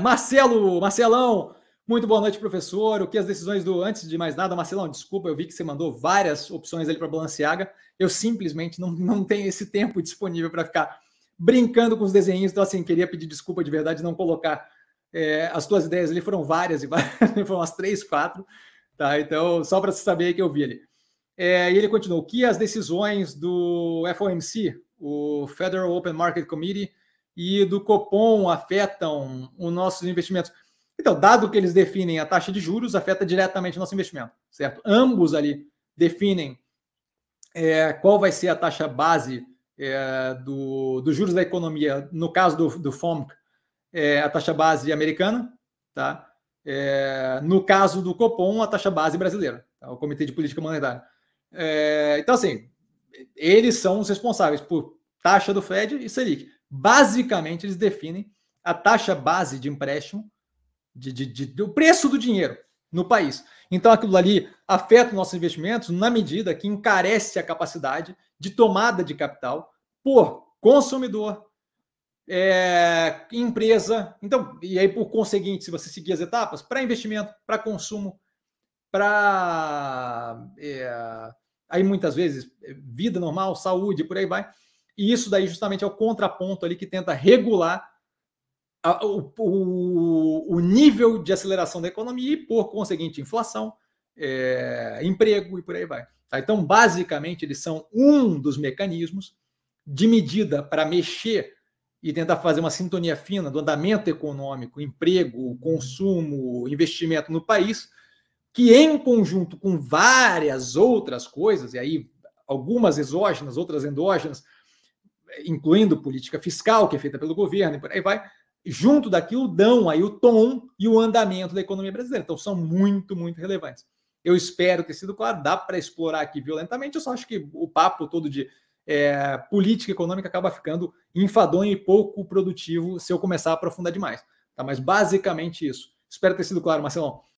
Marcelo, Marcelão, muito boa noite, professor. O que as decisões do. Antes de mais nada, Marcelão, desculpa, eu vi que você mandou várias opções ali para Balenciaga. Eu simplesmente não, não tenho esse tempo disponível para ficar brincando com os desenhos. Então, assim, queria pedir desculpa de verdade não colocar é, as tuas ideias ali. Foram várias, e várias foram as três, quatro. Tá? Então, só para você saber que eu vi ali. É, e ele continuou: o que as decisões do FOMC, o Federal Open Market Committee, e do Copom afetam os nossos investimentos? Então, dado que eles definem a taxa de juros, afeta diretamente o nosso investimento, certo? Ambos ali definem é, qual vai ser a taxa base é, do, dos juros da economia, no caso do, do FOMC, é, a taxa base americana, tá? É, no caso do Copom, a taxa base brasileira, tá? o Comitê de Política Monetária. É, então, assim, eles são os responsáveis por taxa do Fed e Selic basicamente, eles definem a taxa base de empréstimo, de, de, de, do preço do dinheiro no país. Então, aquilo ali afeta os nossos investimentos na medida que encarece a capacidade de tomada de capital por consumidor, é, empresa. Então, e aí, por conseguinte, se você seguir as etapas, para investimento, para consumo, para. É, aí, muitas vezes, é, vida normal, saúde, por aí vai. E isso daí justamente é o contraponto ali que tenta regular a, o, o, o, nível de aceleração da economia e, por conseguinte, inflação, é, emprego e por aí vai. Tá? Então, basicamente, eles são um dos mecanismos de medida para mexer e tentar fazer uma sintonia fina do andamento econômico, emprego, consumo, investimento no país, que em conjunto com várias outras coisas, e aí algumas exógenas, outras endógenas, incluindo política fiscal, que é feita pelo governo e por aí vai, junto daquilo dão aí o tom e o andamento da economia brasileira. Então são muito, muito relevantes. Eu espero ter sido claro, dá para explorar aqui violentamente, eu só acho que o papo todo de é, política econômica acaba ficando enfadonho e pouco produtivo se eu começar a aprofundar demais. Tá? Mas basicamente isso. Espero ter sido claro, Marcelão.